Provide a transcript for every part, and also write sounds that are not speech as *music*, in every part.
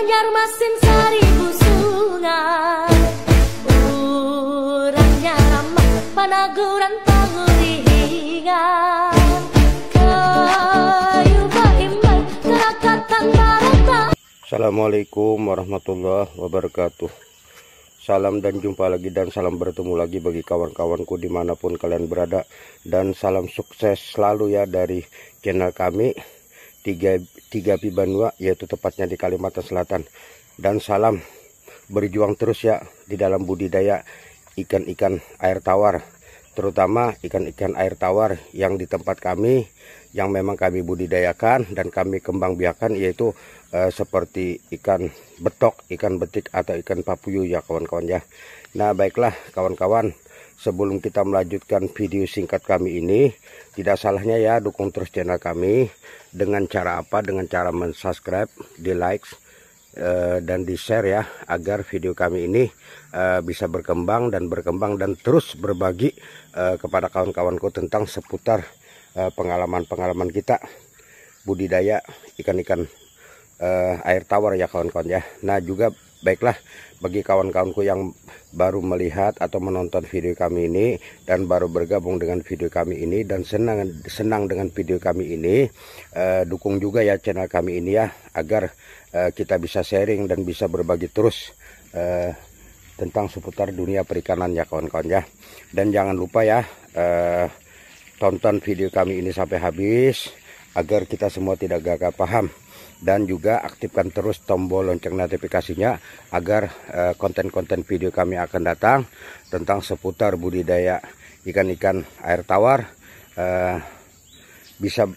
seribu sungai Urangnya panaguran Kayu baimbang kerakatan barata Assalamualaikum warahmatullahi wabarakatuh Salam dan jumpa lagi dan salam bertemu lagi bagi kawan-kawanku dimanapun kalian berada Dan salam sukses selalu ya dari channel kami tiga, tiga Pibanua yaitu tepatnya di Kalimantan Selatan dan salam berjuang terus ya di dalam budidaya ikan-ikan air tawar terutama ikan-ikan air tawar yang di tempat kami yang memang kami budidayakan dan kami kembang biakan yaitu eh, seperti ikan betok, ikan betik atau ikan papuyu ya kawan-kawan ya. Nah, baiklah kawan-kawan sebelum kita melanjutkan video singkat kami ini tidak salahnya ya dukung terus channel kami dengan cara apa dengan cara mensubscribe di like uh, eh, dan di share ya agar video kami ini uh, bisa berkembang dan berkembang dan terus berbagi uh, kepada kawan-kawanku tentang seputar pengalaman-pengalaman kita budidaya ikan-ikan uh, air tawar ya kawan-kawan ya nah juga baiklah bagi kawan-kawanku yang baru melihat atau menonton video kami ini dan baru bergabung dengan video kami ini dan senang senang dengan video kami ini uh, dukung juga ya channel kami ini ya agar uh, kita bisa sharing dan bisa berbagi terus uh, tentang seputar dunia perikanan ya kawan-kawan ya dan jangan lupa ya uh, tonton video kami ini sampai habis agar kita semua tidak gagal paham dan juga aktifkan terus tombol lonceng notifikasinya agar eh, konten-konten video kami akan datang tentang seputar budidaya ikan-ikan air tawar eh, bisa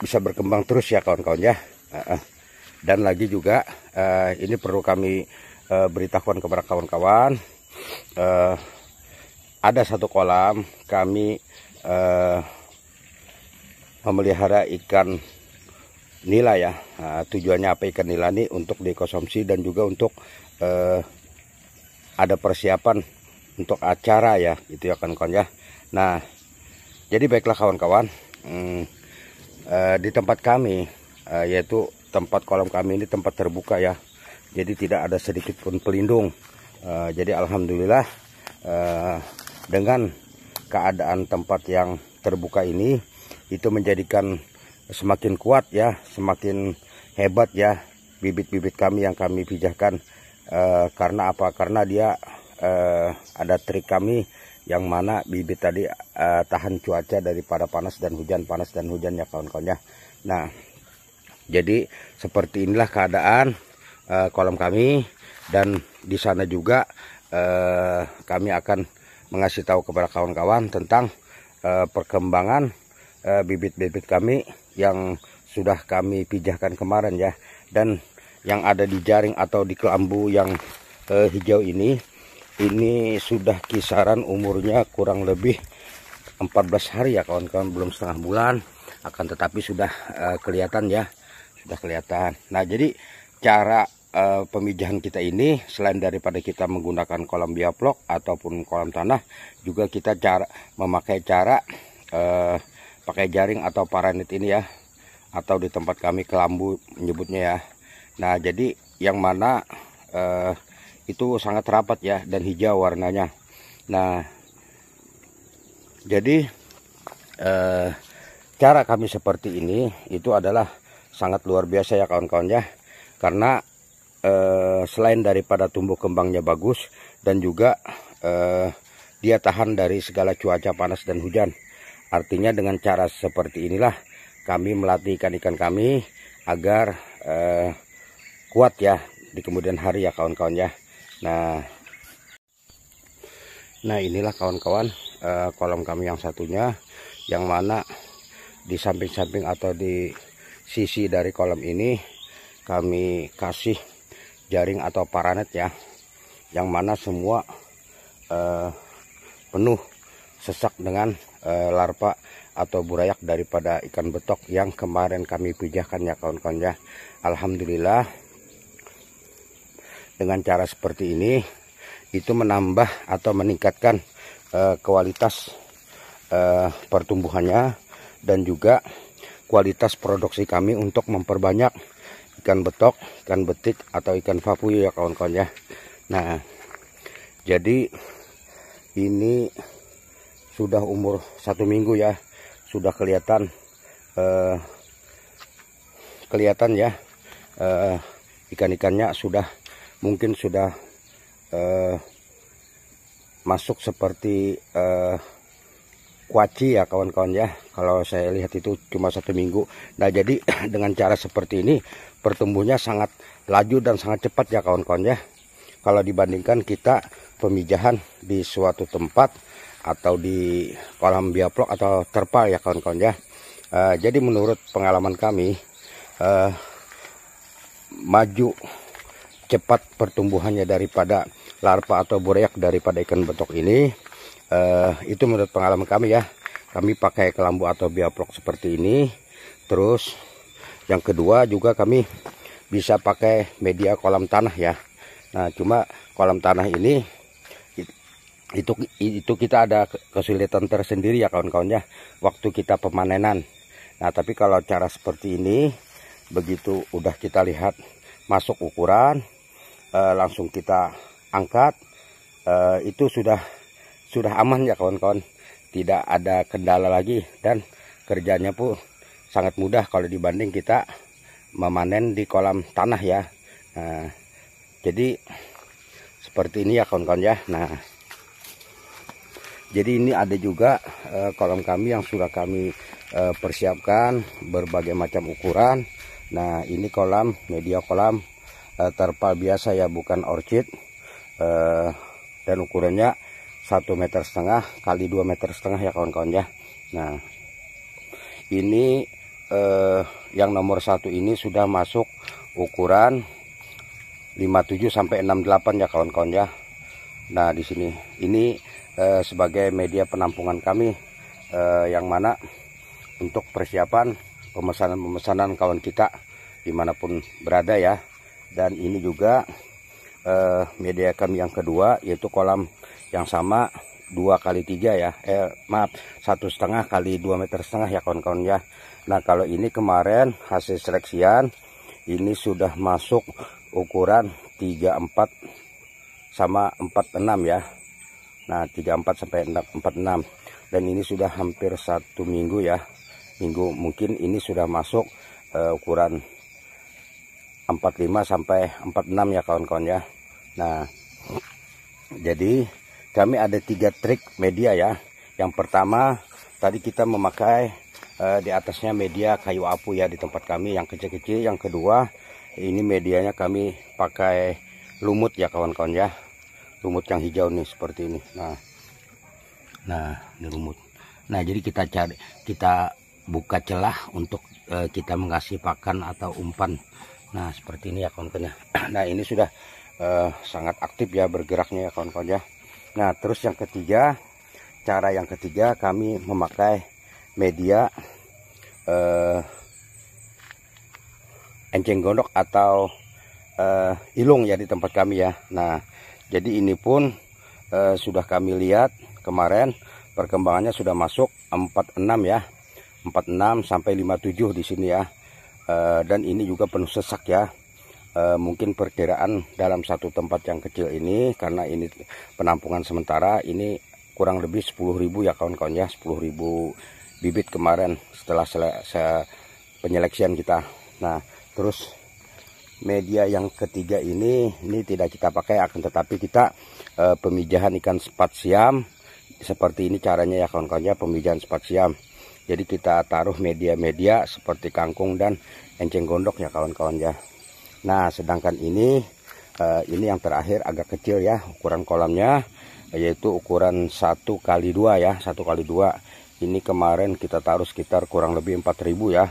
bisa berkembang terus ya kawan-kawan ya eh, dan lagi juga ini perlu kami beritahukan kepada kawan-kawan ada satu kolam kami memelihara ikan nila ya nah, tujuannya apa ikan nila ini untuk dikonsumsi dan juga untuk eh, ada persiapan untuk acara ya itu ya kawan-kawan ya nah jadi baiklah kawan-kawan hmm, eh, di tempat kami eh, yaitu tempat kolam kami ini tempat terbuka ya jadi tidak ada sedikit pun pelindung Eh, jadi alhamdulillah eh, dengan keadaan tempat yang terbuka ini itu menjadikan semakin kuat ya semakin hebat ya bibit-bibit kami yang kami pijahkan uh, karena apa karena dia uh, ada trik kami yang mana bibit tadi uh, tahan cuaca daripada panas dan hujan panas dan hujan ya kawan-kawan ya nah jadi seperti inilah keadaan kolam kami dan di sana juga kami akan mengasih tahu kepada kawan-kawan tentang perkembangan Eh, bibit-bibit kami yang sudah kami pijahkan kemarin ya dan yang ada di jaring atau di kelambu yang uh, hijau ini ini sudah kisaran umurnya kurang lebih 14 hari ya kawan-kawan belum setengah bulan akan tetapi sudah uh, kelihatan ya sudah kelihatan nah jadi cara uh, pemijahan kita ini selain daripada kita menggunakan kolam bioplok ataupun kolam tanah juga kita cara memakai cara uh, pakai jaring atau paranet ini ya atau di tempat kami kelambu menyebutnya ya nah jadi yang mana eh, itu sangat rapat ya dan hijau warnanya nah jadi eh, cara kami seperti ini itu adalah sangat luar biasa ya kawan-kawan ya karena eh, selain daripada tumbuh kembangnya bagus dan juga eh, dia tahan dari segala cuaca panas dan hujan Artinya dengan cara seperti inilah kami melatih ikan-ikan kami agar eh, kuat ya di kemudian hari ya kawan-kawan ya. Nah, nah inilah kawan-kawan eh, kolam kami yang satunya yang mana di samping-samping atau di sisi dari kolam ini kami kasih jaring atau paranet ya yang mana semua eh, penuh sesak dengan Eh, larva atau burayak daripada ikan betok yang kemarin kami pijahkan ya kawan-kawan ya Alhamdulillah dengan cara seperti ini itu menambah atau meningkatkan uh, kualitas uh, pertumbuhannya dan juga kualitas produksi kami untuk memperbanyak ikan betok, ikan betik atau ikan papuyu ya kawan-kawan ya. Nah, jadi ini sudah umur satu minggu ya sudah kelihatan eh, kelihatan ya eh, ikan-ikannya sudah mungkin sudah eh, masuk seperti eh, kuaci ya kawan-kawan ya kalau saya lihat itu cuma satu minggu nah jadi *clears throat* dengan cara seperti ini pertumbuhnya sangat laju dan sangat cepat ya kawan-kawan ya kalau dibandingkan kita pemijahan di suatu tempat atau di kolam bioplok atau terpal ya kawan-kawan ya uh, jadi menurut pengalaman kami uh, maju cepat pertumbuhannya daripada larva atau boreak daripada ikan betok ini uh, itu menurut pengalaman kami ya kami pakai kelambu atau bioplok seperti ini terus yang kedua juga kami bisa pakai media kolam tanah ya nah cuma kolam tanah ini itu itu kita ada kesulitan tersendiri ya kawan-kawan ya waktu kita pemanenan nah tapi kalau cara seperti ini begitu udah kita lihat masuk ukuran eh, langsung kita angkat eh, itu sudah sudah aman ya kawan-kawan tidak ada kendala lagi dan kerjanya pun sangat mudah kalau dibanding kita memanen di kolam tanah ya nah, jadi seperti ini ya kawan-kawan ya nah jadi ini ada juga uh, kolam kami yang sudah kami uh, persiapkan berbagai macam ukuran. Nah ini kolam media kolam uh, terpal biasa ya bukan orchid uh, dan ukurannya satu meter setengah kali dua meter setengah ya kawan-kawan ya. Nah ini uh, yang nomor satu ini sudah masuk ukuran 57 sampai 68 ya kawan-kawan ya. Nah di sini ini eh, sebagai media penampungan kami eh, yang mana untuk persiapan pemesanan-pemesanan kawan kita dimanapun berada ya. Dan ini juga eh, media kami yang kedua yaitu kolam yang sama dua kali tiga ya eh maaf satu setengah kali dua meter setengah ya kawan-kawan ya nah kalau ini kemarin hasil seleksian ini sudah masuk ukuran 34 sama 46 ya nah 34 sampai 46 dan ini sudah hampir satu minggu ya minggu mungkin ini sudah masuk uh, ukuran 45 sampai 46 ya kawan-kawan ya nah jadi kami ada tiga trik media ya yang pertama tadi kita memakai uh, di atasnya media kayu apu ya di tempat kami yang kecil-kecil yang kedua ini medianya kami pakai lumut ya kawan-kawan ya lumut yang hijau nih seperti ini nah nah ini lumut nah jadi kita cari kita buka celah untuk uh, kita mengasih pakan atau umpan nah seperti ini ya kawan-kawan ya *clears throat* nah ini sudah uh, sangat aktif ya bergeraknya ya kawan-kawan ya nah terus yang ketiga cara yang ketiga kami memakai media uh, enceng gondok atau uh, ilung ya di tempat kami ya nah jadi ini pun uh, sudah kami lihat kemarin perkembangannya sudah masuk 46 ya 46 sampai 57 di sini ya uh, dan ini juga penuh sesak ya E, mungkin perkiraan dalam satu tempat yang kecil ini karena ini penampungan sementara ini kurang lebih 10.000 ya kawan-kawan ya 10.000 bibit kemarin setelah sele, se penyeleksian kita nah terus media yang ketiga ini ini tidak kita pakai akan tetapi kita e, pemijahan ikan sepat siam seperti ini caranya ya kawan-kawannya pemijahan sepat siam jadi kita taruh media-media seperti kangkung dan enceng gondok ya kawan-kawan ya nah sedangkan ini e, ini yang terakhir agak kecil ya ukuran kolamnya yaitu ukuran 1 kali 2 ya 1 kali 2 ini kemarin kita taruh sekitar kurang lebih 4000 ya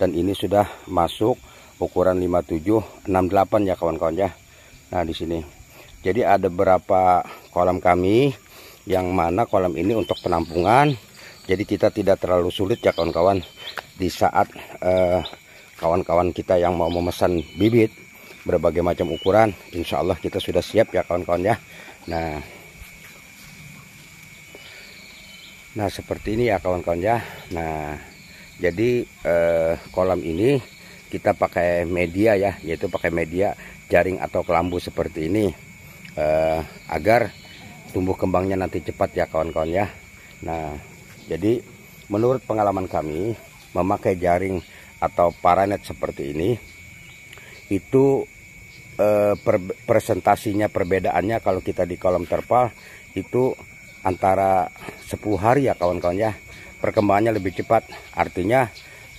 dan ini sudah masuk ukuran 57 68 ya kawan-kawan ya nah di sini jadi ada berapa kolam kami yang mana kolam ini untuk penampungan jadi kita tidak terlalu sulit ya kawan-kawan di saat eh, kawan-kawan eh, kita yang mau memesan bibit berbagai macam ukuran Insya Allah kita sudah siap ya kawan-kawan ya nah nah seperti ini ya kawan-kawan ya nah jadi eh, kolam ini kita pakai media ya yaitu pakai media jaring atau kelambu seperti ini eh, agar tumbuh kembangnya nanti cepat ya kawan-kawan ya nah jadi menurut pengalaman kami memakai jaring atau paranet seperti ini itu eh, per, presentasinya perbedaannya kalau kita di kolam terpal itu antara 10 hari ya kawan-kawan ya perkembangannya lebih cepat artinya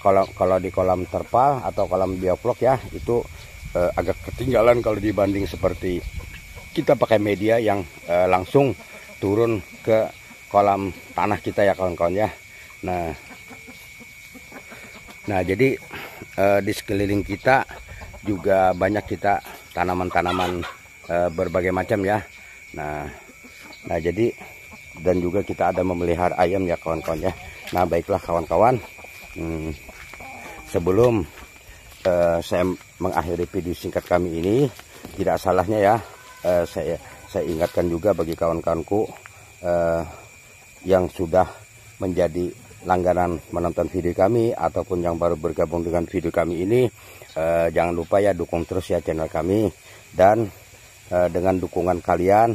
kalau kalau di kolam terpal atau kolam bioplok ya itu eh, agak ketinggalan kalau dibanding seperti kita pakai media yang eh, langsung turun ke kolam tanah kita ya kawan-kawan ya. Nah, nah jadi eh, di sekeliling kita juga banyak kita tanaman-tanaman eh, berbagai macam ya. Nah, nah jadi dan juga kita ada memelihara ayam ya kawan-kawan ya. Nah baiklah kawan-kawan. Hmm, sebelum uh, saya mengakhiri video singkat kami ini tidak salahnya ya uh, saya saya ingatkan juga bagi kawan-kawanku uh, yang sudah menjadi langganan menonton video kami ataupun yang baru bergabung dengan video kami ini uh, jangan lupa ya dukung terus ya channel kami dan uh, dengan dukungan kalian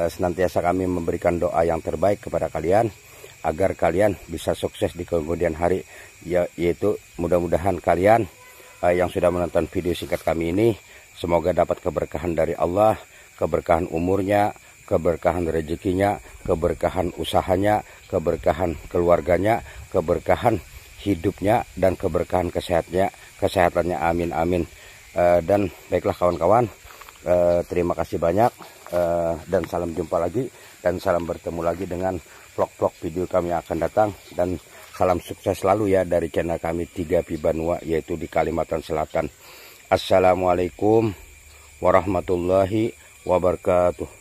uh, senantiasa kami memberikan doa yang terbaik kepada kalian agar kalian bisa sukses di kemudian hari ya, yaitu mudah-mudahan kalian uh, yang sudah menonton video singkat kami ini semoga dapat keberkahan dari Allah keberkahan umurnya keberkahan rezekinya keberkahan usahanya keberkahan keluarganya keberkahan hidupnya dan keberkahan kesehatnya kesehatannya amin amin uh, dan baiklah kawan-kawan uh, terima kasih banyak uh, dan salam jumpa lagi dan salam bertemu lagi dengan vlog-vlog video kami akan datang dan salam sukses selalu ya dari channel kami Tiga Pibanua yaitu di Kalimantan Selatan. Assalamualaikum warahmatullahi wabarakatuh.